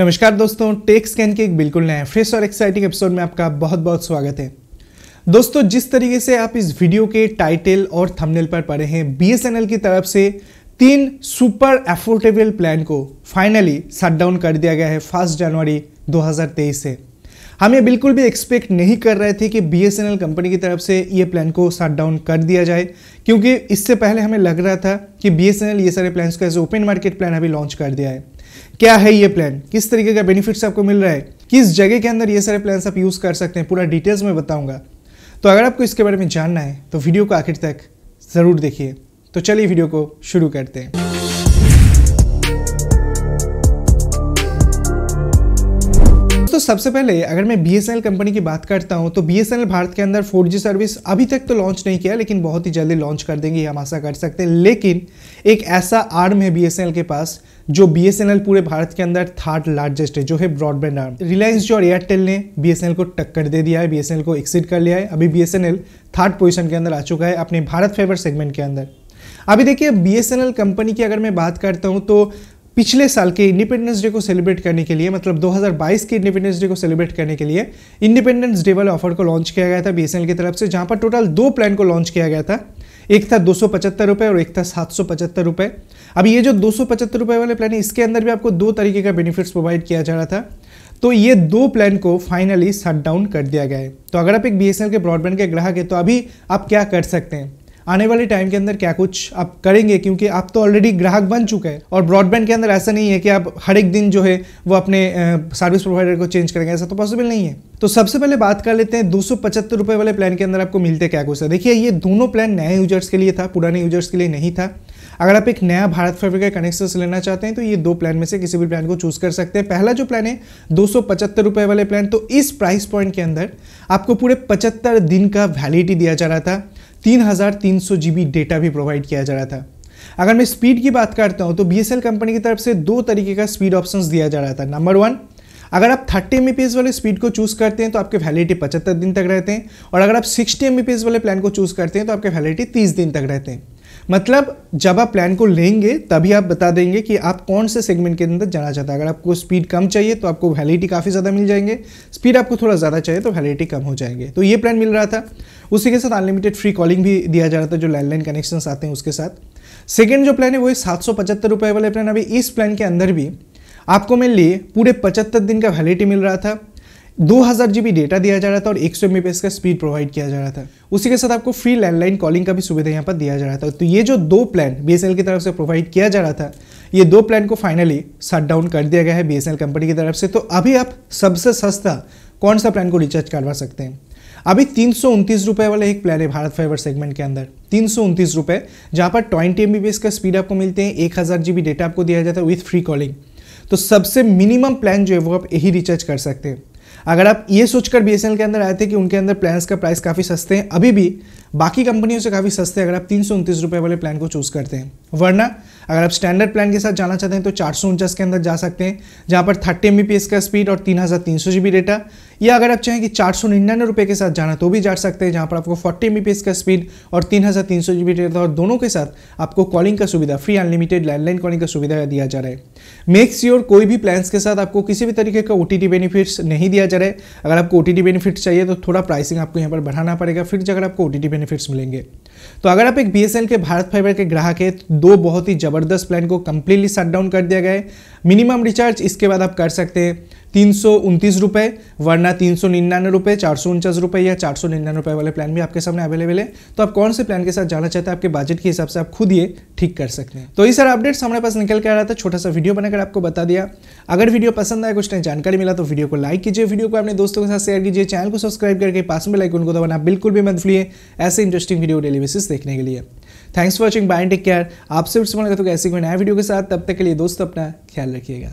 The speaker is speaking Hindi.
नमस्कार दोस्तों टेक स्कैन के एक बिल्कुल नए फ्रेश और एक्साइटिंग एपिसोड में आपका बहुत बहुत स्वागत है दोस्तों जिस तरीके से आप इस वीडियो के टाइटल और थंबनेल पर पढ़े हैं बीएसएनएल की तरफ से तीन सुपर एफोर्डेबल प्लान को फाइनली डाउन कर दिया गया है फर्स्ट जनवरी 2023 से हम ये बिल्कुल भी एक्सपेक्ट नहीं कर रहे थे कि बी कंपनी की तरफ से ये प्लान को शट डाउन कर दिया जाए क्योंकि इससे पहले हमें लग रहा था कि बी ये सारे प्लान्स को एज ओपन मार्केट प्लान अभी लॉन्च कर दिया है क्या है ये प्लान किस तरीके का बेनिफिट्स आपको मिल रहा है किस जगह के अंदर ये सारे प्लान्स आप यूज़ कर सकते हैं पूरा डिटेल्स में बताऊंगा तो अगर आपको इसके बारे में जानना है तो वीडियो को आखिर तक ज़रूर देखिए तो चलिए वीडियो को शुरू करते हैं सबसे पहले अगर मैं बी कंपनी की बात करता हूँ तो बी भारत के अंदर फोर सर्विस अभी तक तो लॉन्च नहीं किया लेकिन बहुत ही जल्दी लॉन्च कर देंगे हम आशा कर सकते हैं लेकिन एक ऐसा आर्म है बी के पास जो बी पूरे भारत के अंदर थर्ड लार्जेस्ट है जो है ब्रॉडबैंड आर्म रिलायंस जो और एयरटेल ने बी को टक्कर दे दिया है बी को एक्सिट कर लिया है अभी बी थर्ड पोजिशन के अंदर आ चुका है अपने भारत फेवर सेगमेंट के अंदर अभी देखिए बी कंपनी की अगर मैं बात करता हूँ तो पिछले साल के इंडिपेंडेंस डे को सेलिब्रेट करने के लिए मतलब 2022 के इंडिपेंडेंस डे को सेलिब्रेट करने के लिए इंडिपेंडेंस डे वाले ऑफर को लॉन्च किया गया था बी की तरफ से जहां पर टोटल दो प्लान को लॉन्च किया गया था एक था दो रुपए और एक था सात रुपए अब ये जो दो रुपए वाले प्लान है इसके अंदर भी आपको दो तरीके का बेनिफिट्स प्रोवाइड किया जा रहा था तो ये दो प्लान को फाइनली शट डाउन कर दिया गया है तो अगर आप एक बी के ब्रॉडबैंड के ग्राहक है तो अभी आप क्या कर सकते हैं आने वाले टाइम के अंदर क्या कुछ आप करेंगे क्योंकि आप तो ऑलरेडी ग्राहक बन चुके हैं और ब्रॉडबैंड के अंदर ऐसा नहीं है कि आप हर एक दिन जो है वो अपने सर्विस प्रोवाइडर को चेंज करेंगे ऐसा तो पॉसिबल नहीं है तो सबसे पहले बात कर लेते हैं दो सौ वाले प्लान के अंदर आपको मिलते क्या कुछ है देखिए ये दोनों प्लान नए यूजर्स के लिए था पुराने यूजर्स के लिए नहीं था अगर आप एक नया भारत फाइवर का कनेक्शन लेना चाहते हैं तो ये दो प्लान में से किसी भी प्लान को चूज कर सकते हैं पहला जो प्लान है दो रुपए वाले प्लान तो इस प्राइस पॉइंट के अंदर आपको पूरे पचहत्तर दिन का वैलिडिटी दिया जा रहा था तीन हज़ार तीन सौ जी बी डेटा भी प्रोवाइड किया जा रहा था अगर मैं स्पीड की बात करता हूँ तो बी एस एल कंपनी की तरफ से दो तरीके का स्पीड ऑप्शन दिया जा रहा था नंबर वन अगर आप थर्टी एम वाले स्पीड को चूज़ करते हैं तो आपके वैलिडिटी पचहत्तर दिन तक रहते हैं और अगर आप सिक्सटी एम वाले प्लान को चूज़ करते हैं तो आपके वैलिडिटी तीस दिन तक रहते हैं मतलब जब आप प्लान को लेंगे तभी आप बता देंगे कि आप कौन से सेगमेंट के अंदर जाना चाहते हैं अगर आपको स्पीड कम चाहिए तो आपको वैलिडिटी काफ़ी ज़्यादा मिल जाएंगे स्पीड आपको थोड़ा ज़्यादा चाहिए तो वैलिडिटी कम हो जाएंगे तो ये प्लान मिल रहा था उसी के साथ अनलिमिटेड फ्री कॉलिंग भी दिया जा रहा था जो लैंडलाइन कनेक्शन आते हैं उसके साथ सेकेंड जो प्लान है वो सात सौ पचहत्तर रुपये वाले प्लान अभी इस प्लान के अंदर भी आपको मेनली पूरे पचहत्तर दिन का वैलिडिटी मिल रहा था दो हज़ार जी डेटा दिया जा रहा था और एक सौ एम का स्पीड प्रोवाइड किया जा रहा था उसी के साथ आपको फ्री लैंडलाइन कॉलिंग का भी सुविधा यहाँ पर दिया जा रहा था तो ये जो दो प्लान बी की तरफ से प्रोवाइड किया जा रहा था ये दो प्लान को फाइनली शट डाउन कर दिया गया है बी कंपनी की तरफ से तो अभी आप सबसे सस्ता कौन सा प्लान को रिचार्ज करवा सकते हैं अभी तीन सौ रुपए वाला एक प्लान है भारत फाइबर सेगमेंट के अंदर तीन सौ रुपए जहाँ पर ट्वेंटी एम का स्पीड आपको मिलते हैं एक हज़ार जी डेटा आपको दिया जाता है विथ फ्री कॉलिंग तो सबसे मिनिमम प्लान जो है वो आप यही रिचार्ज कर सकते हैं अगर आप ये सोचकर बी के अंदर आए थे कि उनके अंदर प्लान्स का प्राइस काफ़ी सस्ते हैं अभी भी बाकी कंपनियों से काफ़ी सस्ते हैं अगर आप तीन सौ वाले प्लान को चूज़ करते हैं वरना अगर आप स्टैंडर्ड प्लान के साथ जाना चाहते हैं तो चार के अंदर जा सकते हैं जहाँ पर थर्टी एम का स्पीड और तीन हज़ार डेटा या अगर आप चाहें कि चार सौ निन्यानवे रुपये के साथ जाना तो भी जा सकते हैं जहाँ पर आपको फोर्टी एम का स्पीड और तीन हज़ार तीन सौ जी डेटा और दोनों के साथ आपको कॉलिंग का सुविधा फ्री अनलिमिटेड लैंडलाइन कॉलिंग का सुविधा दिया जा रहा है मेक श्योर कोई भी प्लान्स के साथ आपको किसी भी तरीके का ओ बेनिफिट्स नहीं दिया जा रहा है अगर आपको ओ बेनिफिट्स चाहिए तो थोड़ा प्राइसिंग आपको यहाँ पर बढ़ाना पड़ेगा फिर जगह आपको ओ बेनिफिट्स मिलेंगे तो अगर आप एक बीएसएल के भारत फाइबर के ग्राहक है तो दो बहुत ही ज़बरदस्त प्लान को कम्प्लीटली शट डाउन कर दिया गया है मिनिमम रिचार्ज इसके बाद आप कर सकते हैं तीन सौ उनतीस रुपये वरना तीन सौ निन्यानवे रुपये चार सौ उनचास रुपये या चार सौ निन्यानवे रुपये वाले प्लान भी आपके सामने अवेलेबल है तो आप कौन से प्लान के साथ जाना चाहते हैं आपके बजट के हिसाब से आप खुद ये ठीक कर सकते हैं तो ये सारा अपडेट्स हमारे पास निकल कर आ रहा था छोटा सा वीडियो बनाकर आपको बता दिया अगर वीडियो पसंद आया कुछ नहीं जानकारी मिला तो वीडियो को लाइक कीजिए वीडियो को अपने दोस्तों के साथ शेयर कीजिए चैनल को सब्सक्राइब करके पास में लाइक उनको दबाना बिल्कुल भी मत है ऐसे इंटरेस्टिंग वीडियो डेली एनालिसिस देखने के लिए thanks for watching bye take care आपसे फिर से मुलाकात तो ऐसी कोई नया वीडियो के साथ तब तक के लिए दोस्तों अपना ख्याल रखिएगा